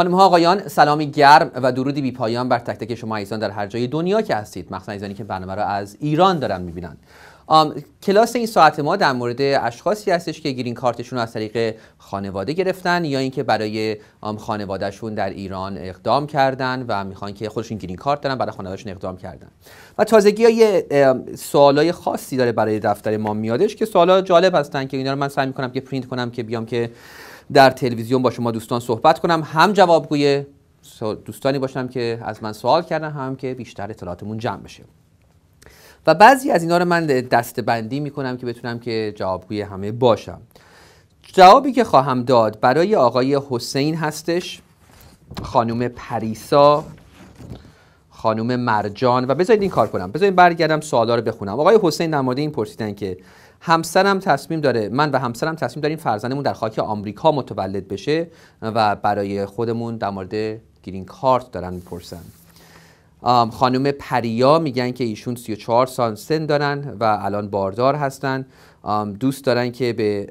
خانم ها آقایان سلامی گرم و درودی بی پایان بر تک تک شما عزیزان در هر جای دنیا که هستید مخصوصا عزیزانی که برنامه را از ایران دارن میبینن کلاس این ساعت ما در مورد اشخاصی هستش که گرین کارتشون رو از طریق خانواده گرفتن یا اینکه برای خانوادهشون در ایران اقدام کردن و میخوان که خودشون گرین کارت دارن برای خانوادهشون اقدام کردن و تازگی های سوال های خاصی داره برای دفتر ما میادش که سوالا جالب هستن که اینا رو من سعی میکنم که پرینت کنم که بیام که در تلویزیون با شما دوستان صحبت کنم هم جوابگوی دوستانی باشم که از من سوال کردن هم که بیشتر اطلاعاتمون جمع بشه و بعضی از اینا رو من دست بندی میکنم که بتونم که جوابگوی همه باشم جوابی که خواهم داد برای آقای حسین هستش خانم پریسا خانم مرجان و بذارید این کار کنم بذارید برگردم سوالا رو بخونم آقای حسین در این پرسیدن که همسرم تصمیم داره من و همسرم تصمیم داریم فرزندمون در خاک آمریکا متولد بشه و برای خودمون در مورد گرین کارت دارن میپرسن خانم پریا میگن که ایشون 34 سال سن دارن و الان باردار هستن دوست دارن که به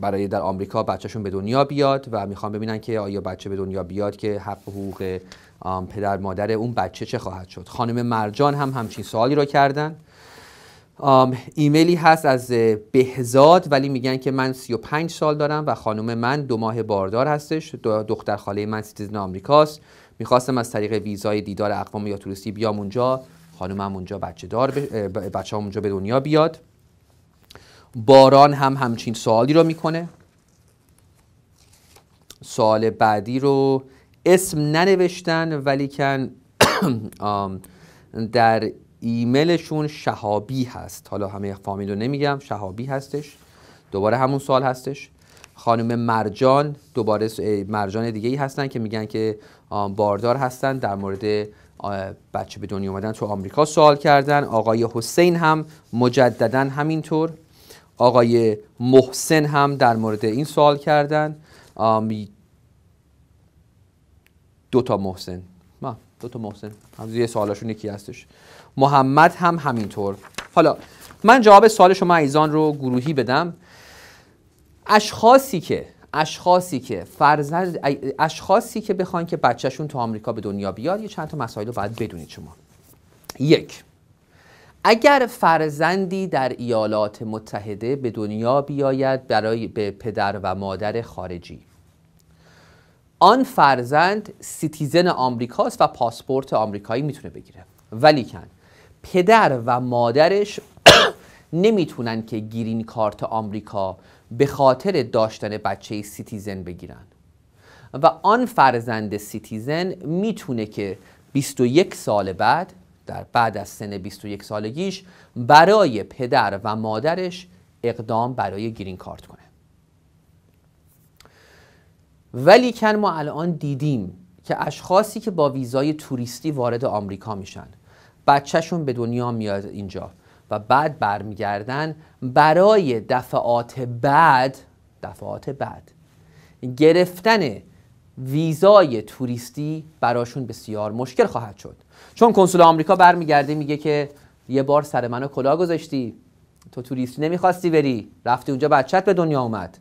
برای در آمریکا بچهشون به دنیا بیاد و میخوان ببینن که آیا بچه به دنیا بیاد که حق حقوق پدر مادر اون بچه چه خواهد شد خانم مرجان هم همچین سوالی رو کردن ایمیلی هست از بهزاد ولی میگن که من 35 سال دارم و خانم من دو ماه باردار هستش دختر خاله من سیتیزن آمریکاست میخواستم از طریق ویزای دیدار اقوام یا توریستی بیام اونجا خانمم اونجا بچه دار هم اونجا به دنیا بیاد باران هم همچین سوالی رو میکنه سوال بعدی رو اسم ننوشتن ولی کن در ایمیلشون شهابی هست حالا همه فامیل رو نمیگم شهابی هستش دوباره همون سال هستش خانم مرجان دوباره مرجان دیگه ای هستن که میگن که باردار هستن در مورد بچه به دنیا اومدن تو آمریکا سوال کردن آقای حسین هم مجددا همینطور آقای محسن هم در مورد این سوال کردن دو تا محسن دو تا محسن هم یه سوالشون یکی هستش محمد هم همینطور حالا من جواب سوال شما ایزان رو گروهی بدم اشخاصی که اشخاصی که فرزند اشخاصی که بخوان که بچهشون تو آمریکا به دنیا بیاد یه چند تا مسائل رو باید بدونید شما یک اگر فرزندی در ایالات متحده به دنیا بیاید برای به پدر و مادر خارجی آن فرزند سیتیزن آمریکاست و پاسپورت آمریکایی میتونه بگیره ولیکن پدر و مادرش نمیتونن که گرین کارت آمریکا به خاطر داشتن بچه سیتیزن بگیرن و آن فرزند سیتیزن میتونه که 21 سال بعد در بعد از سن 21 سالگیش برای پدر و مادرش اقدام برای گرین کارت کنه ولی کن ما الان دیدیم که اشخاصی که با ویزای توریستی وارد آمریکا میشن بچهشون به دنیا میاد اینجا و بعد برمیگردن برای دفعات بعد دفعات بعد گرفتن ویزای توریستی براشون بسیار مشکل خواهد شد چون کنسول آمریکا برمیگرده میگه که یه بار سر منو کلا گذاشتی تو توریستی نمیخواستی بری رفتی اونجا بچت به دنیا اومد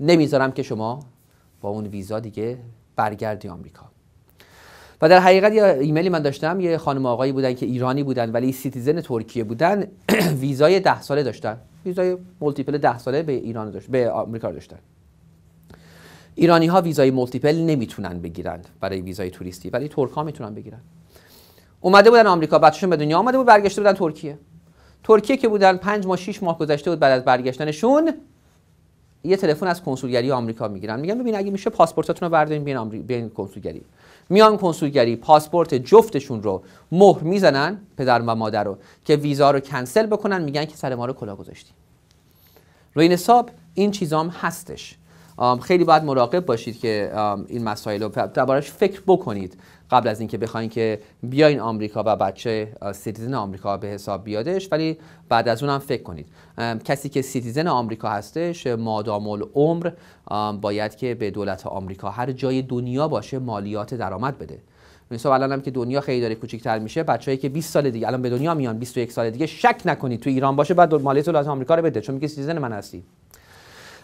نمیذارم که شما با اون ویزا دیگه برگردی آمریکا و در حقیقت یه ایمیلی من داشتم یه خانم آقایی بودن که ایرانی بودن ولی سیتیزن ترکیه بودن ویزای ده ساله داشتن ویزای مولتیپل ده ساله به ایران داشت به آمریکا داشتن ایرانی ها ویزای مولتیپل نمیتونن بگیرند، برای ویزای توریستی ولی ترک ها میتونن بگیرن اومده بودن آمریکا بچه‌شون به دنیا آمده بود برگشته بودن ترکیه ترکیه که بودن پنج ماه 6 ماه گذشته بود بعد از برگشتنشون یه تلفن از کنسولگری آمریکا میگیرن میگن ببین اگه میشه پاسپورتاتون رو بردارین بین کنسولگری میان کنسولگری پاسپورت جفتشون رو مهر میزنن پدر و مادر رو که ویزا رو کنسل بکنن میگن که سر ما رو کلا گذاشتی روی این حساب این چیزام هستش خیلی باید مراقب باشید که این مسائل رو دربارش فکر بکنید قبل از اینکه بخواین که بیاین آمریکا و بچه سیتیزن آمریکا به حساب بیادش ولی بعد از اونم فکر کنید کسی که سیتیزن آمریکا هستش مادام العمر باید که به دولت آمریکا هر جای دنیا باشه مالیات درآمد بده مثلا یعنی الان هم که دنیا خیلی داره کوچیک‌تر میشه بچه‌ای که 20 سال دیگه الان به دنیا میان 21 سال دیگه شک نکنید تو ایران باشه بعد مالیات دولت آمریکا رو بده چون میگه سیتیزن من هستی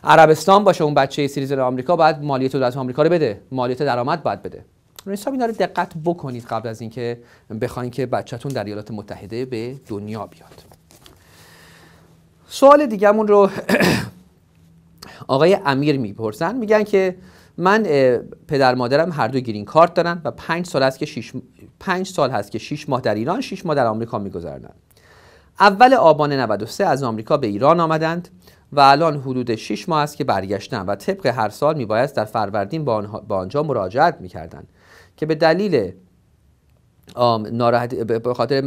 عربستان باشه اون بچه سیریزن آمریکا باید مالیات دولت آمریکا رو بده مالیات درآمد باید بده حساب اینا رو دقت بکنید قبل از اینکه بخواین که بچهتون در ایالات متحده به دنیا بیاد سوال دیگهمون رو آقای امیر میپرسن میگن که من پدر مادرم هر دو گرین کارت دارن و پنج سال هست که شیش پنج سال هست که 6 ماه در ایران 6 ماه در آمریکا میگذرنن اول آبان 93 از آمریکا به ایران آمدند و الان حدود 6 ماه است که برگشتن و طبق هر سال میبایست در فروردین با آنجا مراجعت میکردن. که به دلیل ناراحتی به خاطر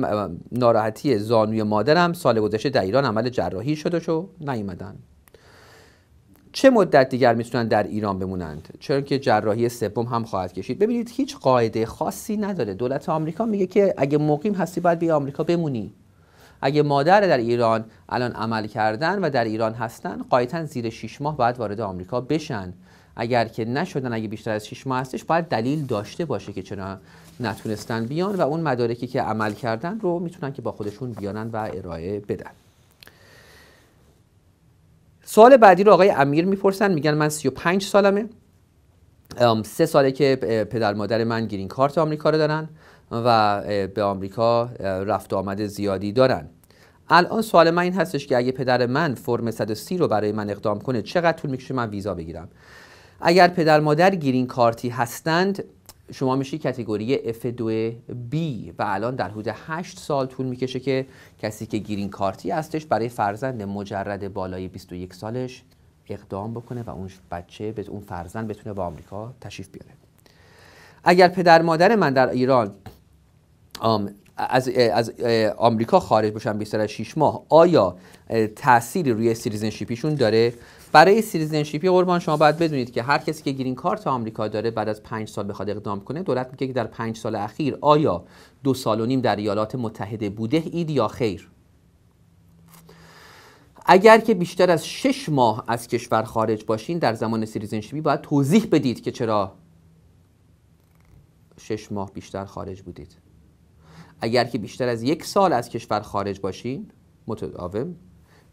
ناراحتی زانوی مادرم سال گذشته در ایران عمل جراحی شده و نیومدن چه مدت دیگر میتونن در ایران بمونند چرا که جراحی سوم هم خواهد کشید ببینید هیچ قاعده خاصی نداره دولت آمریکا میگه که اگه مقیم هستی باید بیا آمریکا بمونی اگه مادر در ایران الان عمل کردن و در ایران هستن قایتا زیر 6 ماه باید وارد آمریکا بشن اگر که نشدن اگه بیشتر از 6 ماه هستش باید دلیل داشته باشه که چرا نتونستن بیان و اون مدارکی که عمل کردن رو میتونن که با خودشون بیانن و ارائه بدن سوال بعدی رو آقای امیر میپرسن میگن من 35 سالمه سه ساله که پدر مادر من گرین کارت آمریکا رو دارن و به آمریکا رفت آمد زیادی دارن الان سوال من این هستش که اگه پدر من فرم 130 رو برای من اقدام کنه چقدر طول میکشه من ویزا بگیرم اگر پدر مادر گرین کارتی هستند شما میشی کتگوری F2B و الان در حدود 8 سال طول میکشه که کسی که گیرین کارتی هستش برای فرزند مجرد بالای 21 سالش اقدام بکنه و اون بچه اون فرزند بتونه با آمریکا تشریف بیاره اگر پدر مادر من در ایران از, از آمریکا خارج بشن بیشتر از 6 ماه آیا تأثیری روی سیریزنشیپیشون داره برای سیتیزنشیپی قربان شما باید بدونید که هر کسی که گرین کارت آمریکا داره بعد از 5 سال بخواد اقدام کنه دولت میگه که در 5 سال اخیر آیا دو سال و نیم در ایالات متحده بوده اید یا خیر اگر که بیشتر از 6 ماه از کشور خارج باشین در زمان سیتیزنشیپی باید توضیح بدید که چرا 6 ماه بیشتر خارج بودید اگر که بیشتر از یک سال از کشور خارج باشین متداوم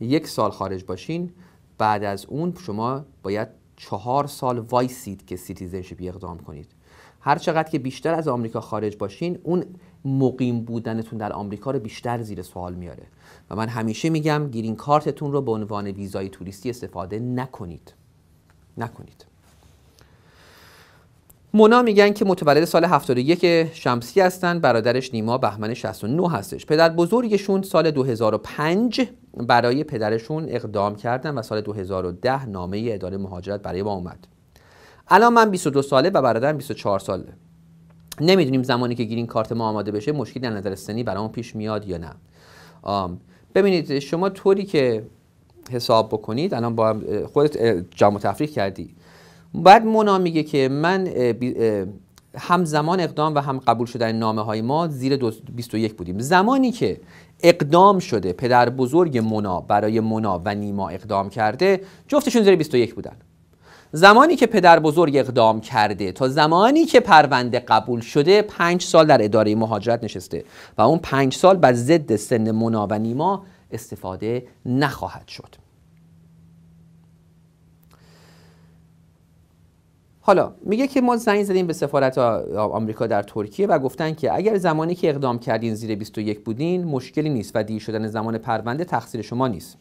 یک سال خارج باشین بعد از اون شما باید چهار سال وایسید که سیتیزنشیپ اقدام کنید هر چقدر که بیشتر از آمریکا خارج باشین اون مقیم بودنتون در آمریکا رو بیشتر زیر سوال میاره و من همیشه میگم گیرین کارتتون رو به عنوان ویزای توریستی استفاده نکنید نکنید مونا میگن که متولد سال 71 شمسی هستن برادرش نیما بهمن 69 هستش پدر بزرگشون سال 2005 برای پدرشون اقدام کردن و سال 2010 نامه ای اداره مهاجرت برای ما اومد الان من 22 ساله و برادرم 24 ساله نمیدونیم زمانی که گیرین کارت ما آماده بشه مشکلی در نظر سنی برامون پیش میاد یا نه ببینید شما طوری که حساب بکنید الان با خودت جمع و تفریق کردی بعد مونا میگه که من همزمان اقدام و هم قبول شدن نامه های ما زیر 21 بودیم زمانی که اقدام شده پدر بزرگ مونا برای مونا و نیما اقدام کرده جفتشون زیر 21 بودن زمانی که پدر بزرگ اقدام کرده تا زمانی که پرونده قبول شده پنج سال در اداره مهاجرت نشسته و اون پنج سال بر ضد سن مونا و نیما استفاده نخواهد شد حالا میگه که ما زنگ زدیم به سفارت آمریکا در ترکیه و گفتن که اگر زمانی که اقدام کردین زیر 21 بودین مشکلی نیست و دیر شدن زمان پرونده تقصیر شما نیست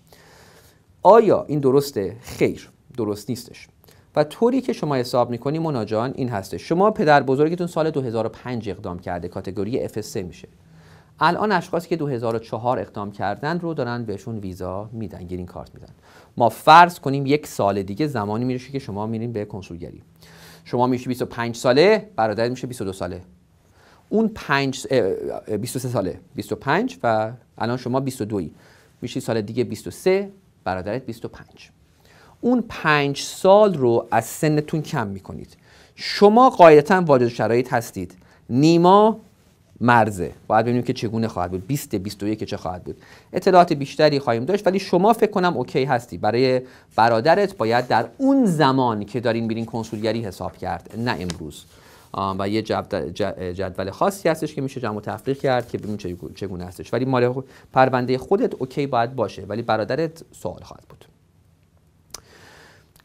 آیا این درسته خیر درست نیستش و طوری که شما حساب میکنی مناجان این هستش شما پدر بزرگتون سال 2005 اقدام کرده کاتگوری F3 میشه الان اشخاصی که 2004 اقدام کردن رو دارن بهشون ویزا میدن گرین کارت میدن ما فرض کنیم یک سال دیگه زمانی میرشه که شما میرین به کنسولگری شما میشه 25 ساله برادرت میشه 22 ساله اون 5 23 ساله 25 و الان شما 22 ی میشی سال دیگه 23 برادرت 25 اون 5 سال رو از سنتون کم میکنید شما قاعدتا واجد شرایط هستید نیما مرزه باید ببینیم که چگونه خواهد بود 20 21 چه خواهد بود اطلاعات بیشتری خواهیم داشت ولی شما فکر کنم اوکی هستی برای برادرت باید در اون زمان که دارین میرین کنسولگری حساب کرد نه امروز و یه جدول خاصی هستش که میشه جمع و تفریق کرد که ببینیم چگونه هستش ولی مال پرونده خودت اوکی باید باشه ولی برادرت سوال خواهد بود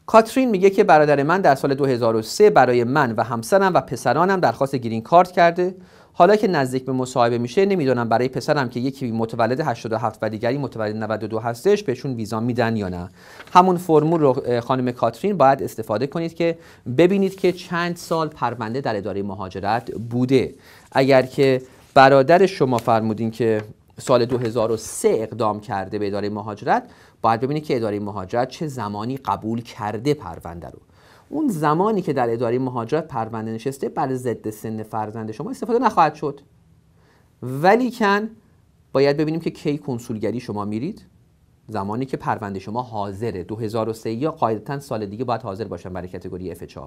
کاترین میگه که برادر من در سال 2003 برای من و همسرم و پسرانم درخواست گرین کارت کرده حالا که نزدیک به مصاحبه میشه نمیدونم برای پسرم که یکی متولد 87 و دیگری متولد 92 هستش بهشون ویزا میدن یا نه همون فرمول رو خانم کاترین باید استفاده کنید که ببینید که چند سال پرونده در اداره مهاجرت بوده اگر که برادر شما فرمودین که سال 2003 اقدام کرده به اداره مهاجرت باید ببینید که اداره مهاجرت چه زمانی قبول کرده پرونده رو اون زمانی که در اداره مهاجرت پرونده نشسته برای ضد سن فرزند شما استفاده نخواهد شد ولیکن باید ببینیم که کی کنسولگری شما میرید زمانی که پرونده شما حاضره 2003 یا قاعدتا سال دیگه باید حاضر باشن برای کتگوری F4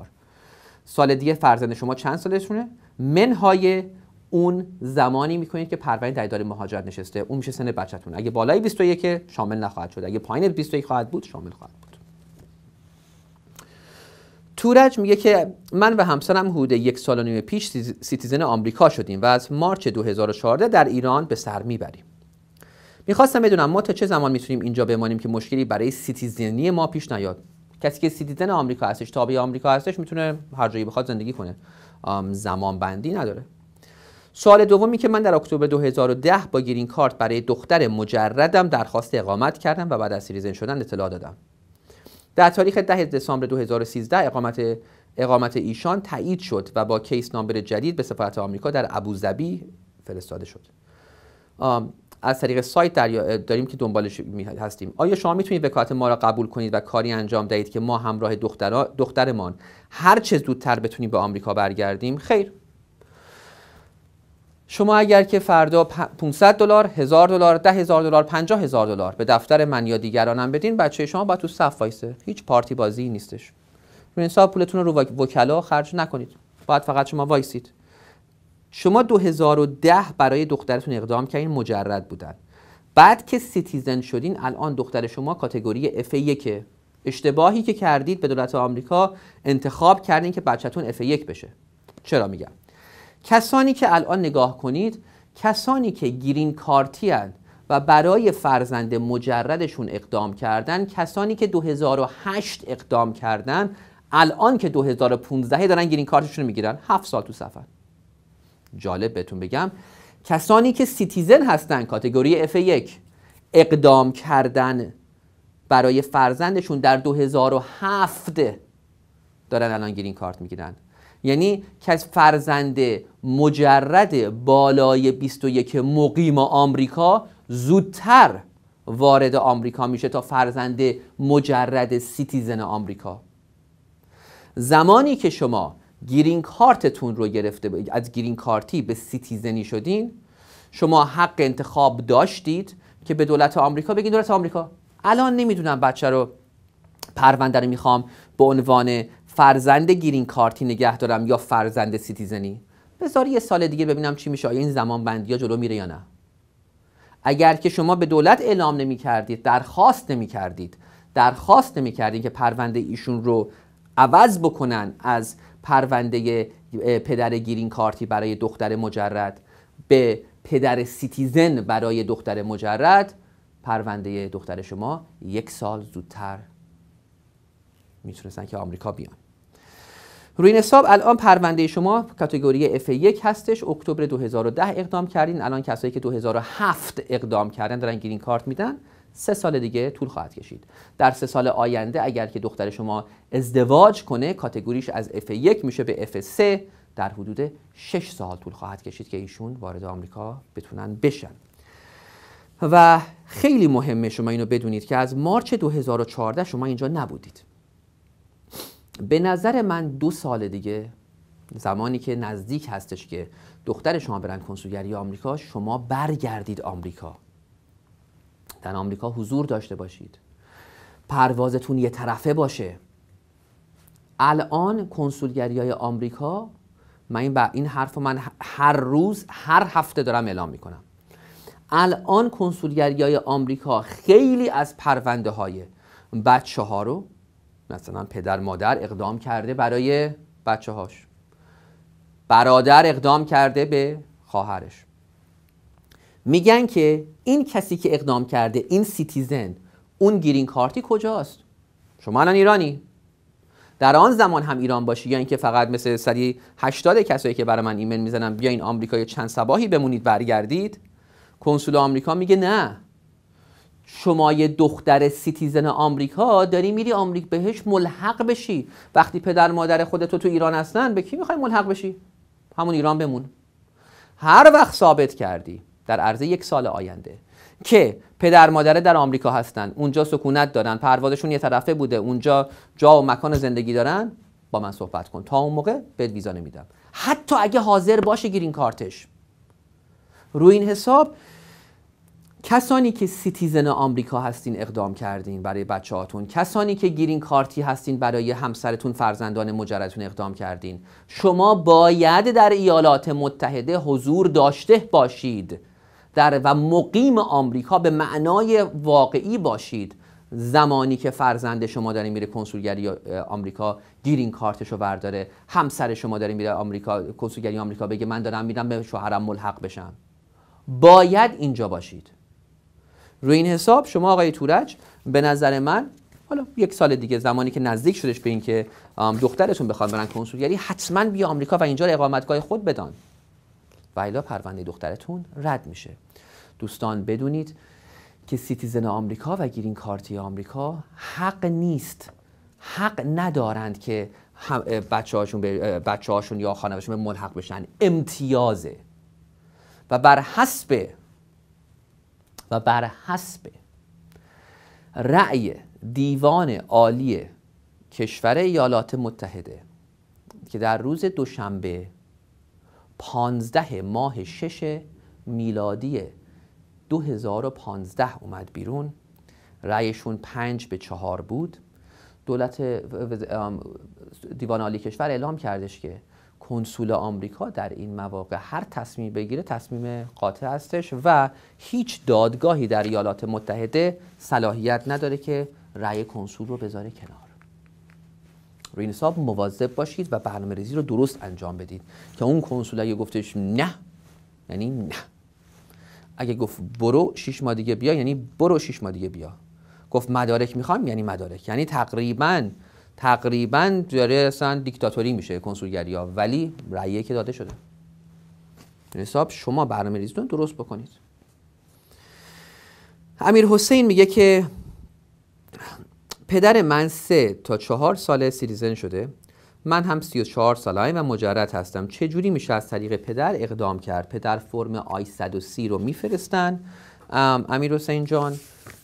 سال دیگه فرزند شما چند سالشونه منهای اون زمانی میکنید که پرونده در اداره مهاجرت نشسته اون میشه سن بچتون اگه بالای 21 شامل نخواهد شد اگه پایین 21 خواهد بود شامل خواهد تورج میگه که من و همسرم حدود یک سال و نیم پیش سیتیزن آمریکا شدیم و از مارچ 2014 در ایران به سر میبریم میخواستم بدونم ما تا چه زمان میتونیم اینجا بمانیم که مشکلی برای سیتیزنی ما پیش نیاد کسی که سیتیزن آمریکا هستش تابع آمریکا هستش میتونه هر جایی بخواد زندگی کنه زمان بندی نداره سوال دومی که من در اکتبر 2010 با گرین کارت برای دختر مجردم درخواست اقامت کردم و بعد از سیتیزن شدن اطلاع دادم در تاریخ 10 دسامبر 2013 اقامت اقامت ایشان تایید شد و با کیس نامبر جدید به سفارت آمریکا در ابوظبی فرستاده شد از طریق سایت داریم که دنبالش هستیم آیا شما میتونید وکالت ما را قبول کنید و کاری انجام دهید که ما همراه دخترمان هر چه زودتر بتونیم به آمریکا برگردیم خیر شما اگر که فردا 500 دلار، 1000 دلار، 10000 دلار، 50000 دلار به دفتر من یا دیگرانم بدین، بچه شما با تو صف وایسه. هیچ پارتی بازی نیستش. رو حساب پولتون رو وکلا خرج نکنید. باید فقط شما وایسید. شما 2010 برای دخترتون اقدام کردین مجرد بودن. بعد که سیتیزن شدین الان دختر شما کاتگوری F1 اشتباهی که کردید به دولت آمریکا انتخاب کردین که بچهتون F1 بشه. چرا میگم؟ کسانی که الان نگاه کنید کسانی که گرین کارتی و برای فرزند مجردشون اقدام کردن کسانی که 2008 اقدام کردن الان که 2015 دارن گرین کارتشون رو میگیرن 7 سال تو سفر جالب بهتون بگم کسانی که سیتیزن هستن کاتگوری F1 اقدام کردن برای فرزندشون در 2007 دارن الان گرین کارت میگیرن یعنی که فرزند مجرد بالای 21 مقیم آمریکا زودتر وارد آمریکا میشه تا فرزند مجرد سیتیزن آمریکا زمانی که شما گیرین کارتتون رو گرفته از گرین کارتی به سیتیزنی شدین شما حق انتخاب داشتید که به دولت آمریکا بگین دولت آمریکا الان نمیدونم بچه رو پرونده رو میخوام به عنوان فرزند گیرین کارتی نگه دارم یا فرزند سیتیزنی بذار یه سال دیگه ببینم چی میشه آیا این زمان بندی ها جلو میره یا نه اگر که شما به دولت اعلام نمی کردید درخواست نمی کردید درخواست نمی کردید که پرونده ایشون رو عوض بکنن از پرونده پدر گیرین کارتی برای دختر مجرد به پدر سیتیزن برای دختر مجرد پرونده دختر شما یک سال زودتر میتونستن که آمریکا بیان روی این حساب الان پرونده شما کاتگوری F1 هستش اکتبر 2010 اقدام کردین الان کسایی که 2007 اقدام کردن دارن گرین کارت میدن سه سال دیگه طول خواهد کشید در سه سال آینده اگر که دختر شما ازدواج کنه کاتگوریش از F1 میشه به F3 در حدود 6 سال طول خواهد کشید که ایشون وارد آمریکا بتونن بشن و خیلی مهمه شما اینو بدونید که از مارچ 2014 شما اینجا نبودید به نظر من دو سال دیگه زمانی که نزدیک هستش که دختر شما برن کنسولگری آمریکا شما برگردید آمریکا در آمریکا حضور داشته باشید پروازتون یه طرفه باشه الان کنسولگری های آمریکا من این, این حرف من هر روز هر هفته دارم اعلام میکنم الان کنسولگری های آمریکا خیلی از پرونده های بچه ها رو مثلا پدر مادر اقدام کرده برای بچه هاش برادر اقدام کرده به خواهرش میگن که این کسی که اقدام کرده این سیتیزن اون گرین کارتی کجاست شما الان ایرانی در آن زمان هم ایران باشی یا اینکه فقط مثل سری 80 کسایی که برای من ایمیل میزنن بیاین آمریکا یه چند سباهی بمونید برگردید کنسول آمریکا میگه نه شما یه دختر سیتیزن آمریکا داری میری آمریکا بهش ملحق بشی وقتی پدر مادر خودتو تو ایران هستن به کی میخوای ملحق بشی همون ایران بمون هر وقت ثابت کردی در عرض یک سال آینده که پدر مادر در آمریکا هستن اونجا سکونت دارن پروازشون یه طرفه بوده اونجا جا و مکان زندگی دارن با من صحبت کن تا اون موقع بهت ویزا نمیدم حتی اگه حاضر باشه گیرین کارتش روی این حساب کسانی که سیتیزن آمریکا هستین اقدام کردین برای بچه هاتون کسانی که گیرین کارتی هستین برای همسرتون فرزندان مجردتون اقدام کردین شما باید در ایالات متحده حضور داشته باشید در و مقیم آمریکا به معنای واقعی باشید زمانی که فرزند شما داره میره کنسولگری آمریکا گیرین کارتش رو برداره همسر شما داره میره آمریکا کنسولگری آمریکا بگه من دارم میرم به شوهرم ملحق بشم باید اینجا باشید روی این حساب شما آقای تورج به نظر من حالا یک سال دیگه زمانی که نزدیک شدش به اینکه دخترتون بخواد برن کنسولگری یعنی حتما بیا آمریکا و اینجا رو اقامتگاه خود بدان و پرونده دخترتون رد میشه دوستان بدونید که سیتیزن آمریکا و گیرین کارتی آمریکا حق نیست حق ندارند که بچه هاشون, بچه هاشون یا خانوادهشون به ملحق بشن امتیازه و بر حسب و بر حسب رأی دیوان عالی کشور ایالات متحده که در روز دوشنبه 15 ماه 6 میلادی 2015 اومد بیرون رأیشون 5 به 4 بود دولت دیوان عالی کشور اعلام کردش که کنسول آمریکا در این مواقع هر تصمیم بگیره تصمیم قاطع هستش و هیچ دادگاهی در ایالات متحده صلاحیت نداره که رأی کنسول رو بذاره کنار روی حساب مواظب باشید و برنامه ریزی رو درست انجام بدید که اون کنسول اگه گفتش نه یعنی نه اگه گفت برو شیش ماه دیگه بیا یعنی برو شیش ماه دیگه بیا گفت مدارک میخوام یعنی مدارک یعنی تقریبا تقریبا داره دیکتاتوری میشه کنسولگری ها ولی راییه که داده شده یعنی حساب شما برنامه ریزتون درست بکنید امیر حسین میگه که پدر من سه تا چهار ساله سیریزن شده من هم 34 ساله و مجرد هستم چه جوری میشه از طریق پدر اقدام کرد پدر فرم آی 130 رو میفرستن امیر حسین جان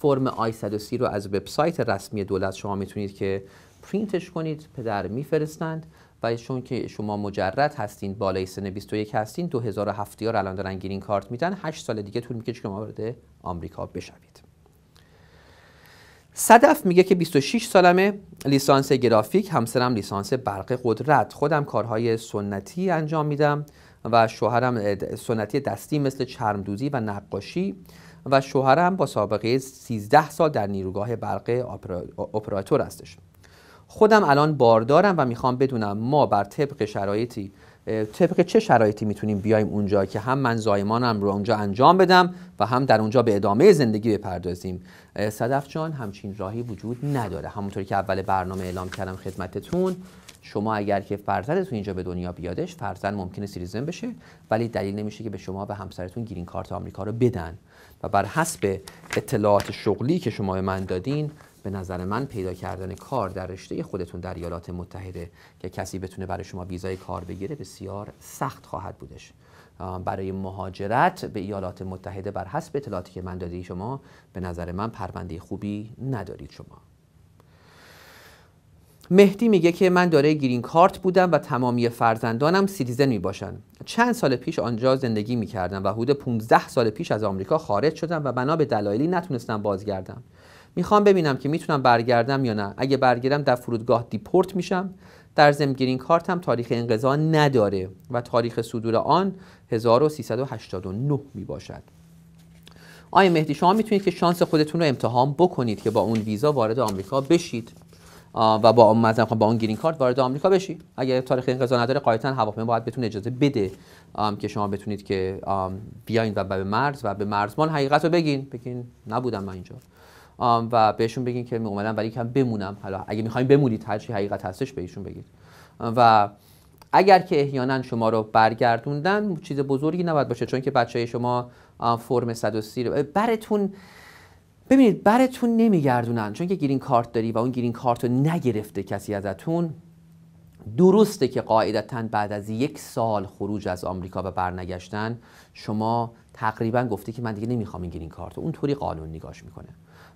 فرم آی 130 رو از وبسایت رسمی دولت شما میتونید که پرینتش کنید پدر میفرستند و چون که شما مجرد هستین بالای سن 21 هستین 2007 ها الان دارن گرین کارت میدن 8 سال دیگه طول میکشه که ما وارد آمریکا بشوید صدف میگه که 26 سالمه لیسانس گرافیک همسرم لیسانس برق قدرت خودم کارهای سنتی انجام میدم و شوهرم سنتی دستی مثل چرمدوزی و نقاشی و شوهرم با سابقه 13 سال در نیروگاه برق اپراتور هستش خودم الان باردارم و میخوام بدونم ما بر طبق شرایطی طبق چه شرایطی میتونیم بیایم اونجا که هم من زایمانم رو اونجا انجام بدم و هم در اونجا به ادامه زندگی بپردازیم صدف جان همچین راهی وجود نداره همونطوری که اول برنامه اعلام کردم خدمتتون شما اگر که فرزندتون اینجا به دنیا بیادش فرزند ممکنه سیریزن بشه ولی دلیل نمیشه که به شما به همسرتون گیرین کارت آمریکا رو بدن و بر حسب اطلاعات شغلی که شما به من دادین به نظر من پیدا کردن کار در رشته خودتون در ایالات متحده که کسی بتونه برای شما ویزای کار بگیره بسیار سخت خواهد بودش برای مهاجرت به ایالات متحده بر حسب اطلاعاتی که من دادی شما به نظر من پرونده خوبی ندارید شما مهدی میگه که من دارای گرین کارت بودم و تمامی فرزندانم سیتیزن میباشن چند سال پیش آنجا زندگی میکردم و حدود 15 سال پیش از آمریکا خارج شدم و بنا به دلایلی نتونستم بازگردم میخوام ببینم که میتونم برگردم یا نه اگه برگردم در فرودگاه دیپورت میشم در ضمن گرین کارت هم تاریخ انقضا نداره و تاریخ صدور آن 1389 میباشد آیا مهدی شما میتونید که شانس خودتون رو امتحان بکنید که با اون ویزا وارد آمریکا بشید و با مثلا خب با اون گرین کارت وارد آمریکا بشی اگر تاریخ انقضا نداره قاعدتا هواپیما باید بتونه اجازه بده که شما بتونید که بیاین و به مرز و به مرزمان حقیقت رو بگین بگین نبودم من اینجا و بهشون بگین که می اومدم ولی کم بمونم حالا اگه میخواین بمونید هر چی حقیقت هستش بهشون بگید و اگر که احیانا شما رو برگردوندن چیز بزرگی نباید باشه چون که بچه شما فرم 130 براتون ببینید براتون نمیگردونن چون که گرین کارت داری و اون گرین کارت رو نگرفته کسی ازتون درسته که قاعدتا بعد از یک سال خروج از آمریکا و برنگشتن شما تقریبا گفته که من دیگه نمیخوام این گرین کارت اونطوری قانون نگاش میکنه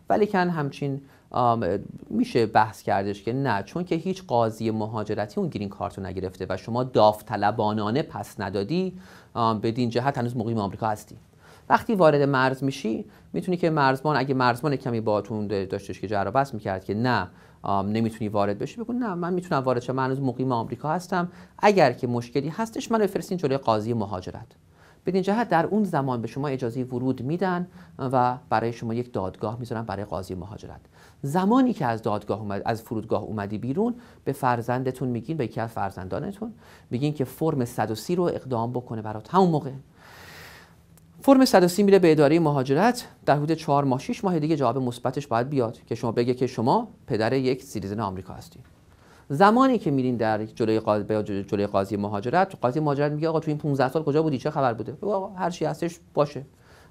ولیکن همچین میشه بحث کردش که نه چون که هیچ قاضی مهاجرتی اون گرین کارت رو نگرفته و شما داوطلبانانه پس ندادی بدین جهت هنوز مقیم آمریکا هستی وقتی وارد مرز میشی میتونی که مرزبان اگه مرزبان کمی باهاتون داشتش که جر بس میکرد که نه نمیتونی وارد بشی بگو نه من میتونم وارد شم من از مقیم آمریکا هستم اگر که مشکلی هستش من بفرستین جلوی قاضی مهاجرت بدین جهت در اون زمان به شما اجازه ورود میدن و برای شما یک دادگاه میذارن برای قاضی مهاجرت زمانی که از دادگاه از فرودگاه اومدی بیرون به فرزندتون میگین به یکی از فرزندانتون میگین که فرم 130 رو اقدام بکنه برات همون موقع فرم 130 میره به اداره مهاجرت در حدود 4 ماه 6 ماه دیگه جواب مثبتش باید بیاد که شما بگه که شما پدر یک سیریزن آمریکا هستی زمانی که میرین در جلوی قاضی جلوی قاضی مهاجرت قاضی مهاجرت میگه آقا تو این 15 سال کجا بودی چه خبر بوده آقا هر چی هستش باشه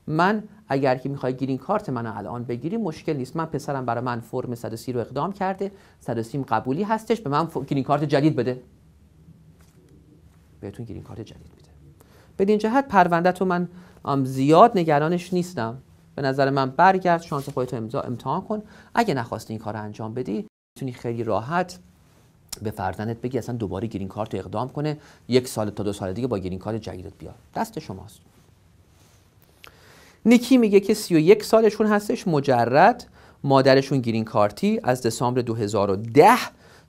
من اگر که میخوای گرین کارت من الان بگیری مشکل نیست من پسرم برای من فرم 130 رو اقدام کرده 130 قبولی هستش به من گرین کارت جدید بده بهتون گرین کارت جدید میده بدین جهت پرونده تو من زیاد نگرانش نیستم به نظر من برگرد شانس خودت امضا امتحان کن اگه نخواستی این کار انجام بدی میتونی خیلی راحت به فرزندت بگی اصلا دوباره گرین کارت اقدام کنه یک سال تا دو سال دیگه با گرین کارت جدیدت بیاد دست شماست نیکی میگه که 31 سالشون هستش مجرد مادرشون گرین کارتی از دسامبر 2010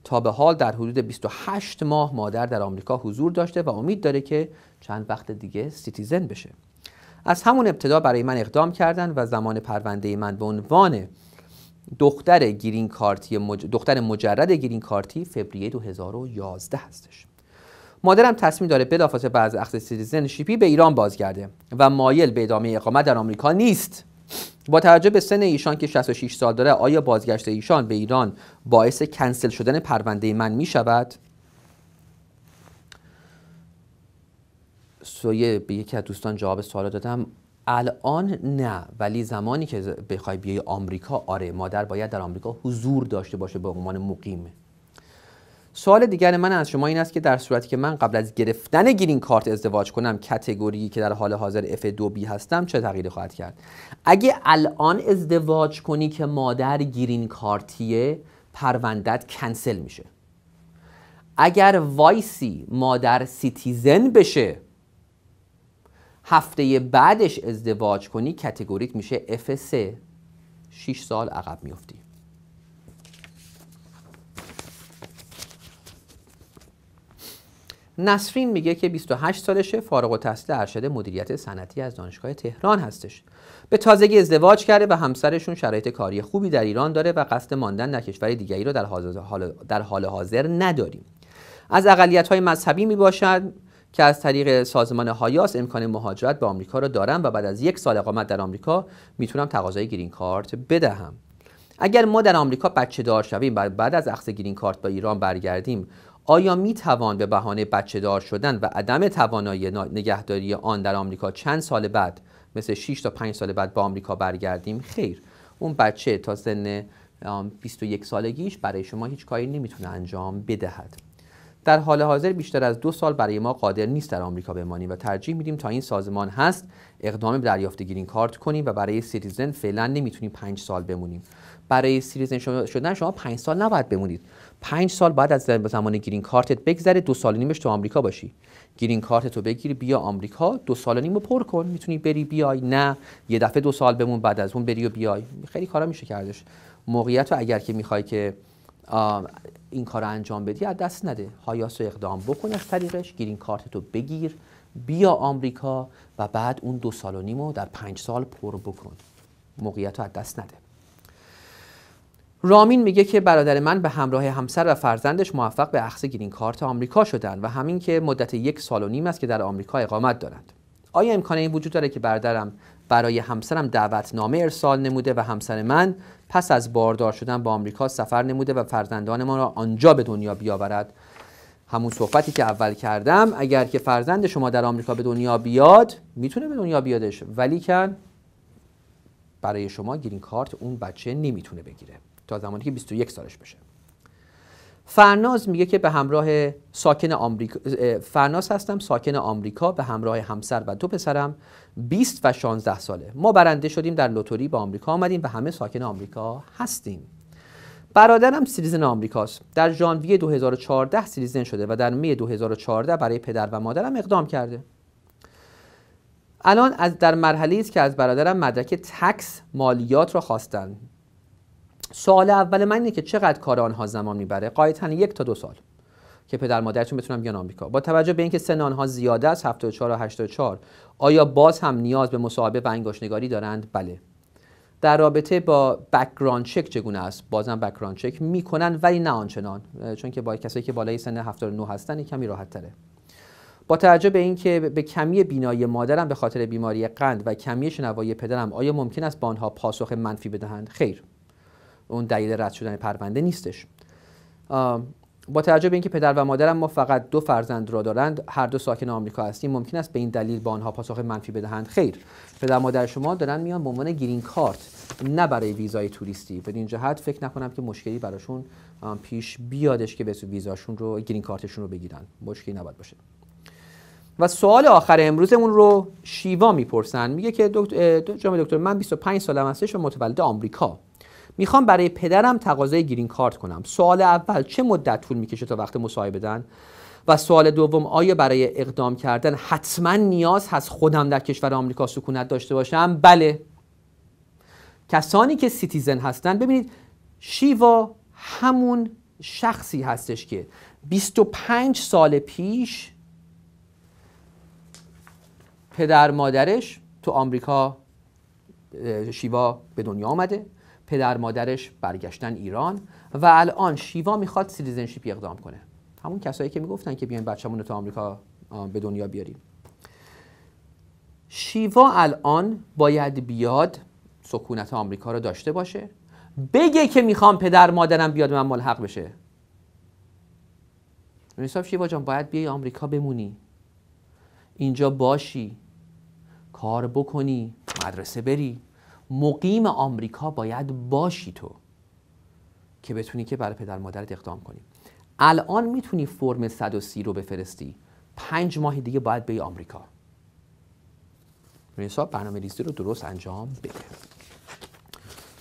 تا به حال در حدود 28 ماه مادر در آمریکا حضور داشته و امید داره که چند وقت دیگه سیتیزن بشه از همون ابتدا برای من اقدام کردند و زمان پرونده من به عنوان دختر گرین کارتی دختر مجرد گرین کارتی فوریه 2011 هستش مادرم تصمیم داره بلافاصله بعد اخذ شیپی به ایران بازگرده و مایل به ادامه اقامت در آمریکا نیست با توجه به سن ایشان که 66 سال داره آیا بازگشت ایشان به ایران باعث کنسل شدن پرونده من می شود؟ سویه به یکی از دوستان جواب سوال دادم الان نه ولی زمانی که بخوای بیای آمریکا آره مادر باید در آمریکا حضور داشته باشه به عنوان مقیم سوال دیگر من از شما این است که در صورتی که من قبل از گرفتن گرین کارت ازدواج کنم کتگوری که در حال حاضر اف 2 b هستم چه تغییری خواهد کرد اگه الان ازدواج کنی که مادر گرین کارتیه پروندت کنسل میشه اگر وایسی مادر سیتیزن بشه هفته بعدش ازدواج کنی کتگوریت میشه F3 6 سال عقب میفتی نسرین میگه که 28 سالشه فارغ و تحصیل ارشد مدیریت صنعتی از دانشگاه تهران هستش به تازگی ازدواج کرده و همسرشون شرایط کاری خوبی در ایران داره و قصد ماندن در کشور دیگری رو در حال, حاضر نداریم از اقلیت های مذهبی میباشد که از طریق سازمان هایاس امکان مهاجرت به آمریکا را دارم و بعد از یک سال اقامت در آمریکا میتونم تقاضای گرین کارت بدهم اگر ما در آمریکا بچه دار شویم و بعد از اخذ گرین کارت به ایران برگردیم آیا می توان به بهانه بچه دار شدن و عدم توانایی نگهداری آن در آمریکا چند سال بعد مثل 6 تا 5 سال بعد به آمریکا برگردیم خیر اون بچه تا سن 21 سالگیش برای شما هیچ کاری نمیتونه انجام بدهد در حال حاضر بیشتر از دو سال برای ما قادر نیست در آمریکا بمانیم و ترجیح میدیم تا این سازمان هست اقدام به دریافت گرین کارت کنیم و برای سیتیزن فعلا نمیتونیم پنج سال بمونیم برای سیتیزن شدن شما پنج سال نباید بمونید پنج سال بعد از زمان گرین کارتت بگذره دو سال نیمش تو آمریکا باشی گرین کارتتو بگیری بیا آمریکا دو سال نیمو پر کن میتونی بری بیای نه یه دفعه دو سال بمون بعد از اون بری و بیای خیلی کارا میشه کردش موقعیت رو اگر که میخوای که این کار رو انجام بدی از دست نده هایاس رو اقدام بکن از طریقش گیرین کارت تو بگیر بیا آمریکا و بعد اون دو سال و نیم رو در پنج سال پر بکن موقعیت رو از دست نده رامین میگه که برادر من به همراه همسر و فرزندش موفق به اخذ گرین کارت آمریکا شدن و همین که مدت یک سال و نیم است که در آمریکا اقامت دارند آیا امکان این وجود داره که برادرم برای همسرم دعوتنامه ارسال نموده و همسر من پس از باردار شدن به آمریکا سفر نموده و فرزندان ما را آنجا به دنیا بیاورد همون صحبتی که اول کردم اگر که فرزند شما در آمریکا به دنیا بیاد میتونه به دنیا بیادش ولی کن برای شما گرین کارت اون بچه نمیتونه بگیره تا زمانی که 21 سالش بشه فرناز میگه که به همراه ساکن آمریکا فرناز هستم ساکن آمریکا به همراه همسر و دو پسرم 20 و 16 ساله ما برنده شدیم در لوتوری به آمریکا آمدیم و همه ساکن آمریکا هستیم برادرم سیریزن آمریکاست در ژانویه 2014 سیریزن شده و در می 2014 برای پدر و مادرم اقدام کرده الان از در مرحله است که از برادرم مدرک تکس مالیات را خواستن سوال اول من اینه که چقدر کار آنها زمان میبره قایتن یک تا دو سال که پدر مادرشون بتونن بیان آمریکا با توجه به اینکه سن آنها زیاده از 74 و 84 آیا باز هم نیاز به مصاحبه و انگشتنگاری دارند بله در رابطه با بک‌گراند چک چگونه است بازم بک‌گراند چک میکنن ولی نه آنچنان چون که با کسایی که بالای سن 79 هستن کمی راحت تره با توجه به اینکه به کمی بینایی مادرم به خاطر بیماری قند و کمی شنوایی پدرم آیا ممکن است با آنها پاسخ منفی بدهند خیر اون دلیل رد شدن پرونده نیستش با توجه به اینکه پدر و مادرم ما فقط دو فرزند را دارند هر دو ساکن آمریکا هستیم ممکن است به این دلیل با آنها پاسخ منفی بدهند خیر پدر مادر شما دارن میان به عنوان گرین کارت نه برای ویزای توریستی به این جهت فکر نکنم که مشکلی براشون پیش بیادش که به ویزاشون رو گرین کارتشون رو بگیرن مشکلی نباید باشه و سوال آخر امروزمون رو شیوا میپرسن میگه که دکتر دکتر من 25 سالم هستش و متولد آمریکا میخوام برای پدرم تقاضای گرین کارت کنم سوال اول چه مدت طول میکشه تا وقت مصاحبه دن؟ و سوال دوم آیا برای اقدام کردن حتما نیاز هست خودم در کشور آمریکا سکونت داشته باشم بله کسانی که سیتیزن هستن ببینید شیوا همون شخصی هستش که 25 سال پیش پدر مادرش تو آمریکا شیوا به دنیا آمده پدر مادرش برگشتن ایران و الان شیوا میخواد سیتیزنشیپ اقدام کنه همون کسایی که میگفتن که بیاین بچه‌مون رو تا آمریکا به دنیا بیاریم شیوا الان باید بیاد سکونت آمریکا رو داشته باشه بگه که میخوام پدر مادرم بیاد من ملحق بشه حساب شیوا جان باید بیای آمریکا بمونی اینجا باشی کار بکنی مدرسه بری مقیم آمریکا باید باشی تو که بتونی که برای پدر مادرت اقدام کنی الان میتونی فرم 130 رو بفرستی پنج ماه دیگه باید به آمریکا حساب برنامه ریزی رو درست انجام بده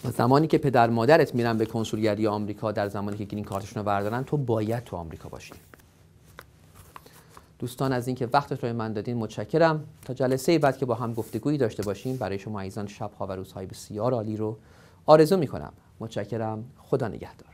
و زمانی که پدر مادرت میرن به کنسولگری آمریکا در زمانی که گرین کارتشون رو بردارن تو باید تو آمریکا باشی دوستان از اینکه وقت رو من دادین متشکرم تا جلسه بعد که با هم گفتگویی داشته باشیم برای شما ایزان شبها و روزهای بسیار عالی رو آرزو می کنم متشکرم خدا نگهدار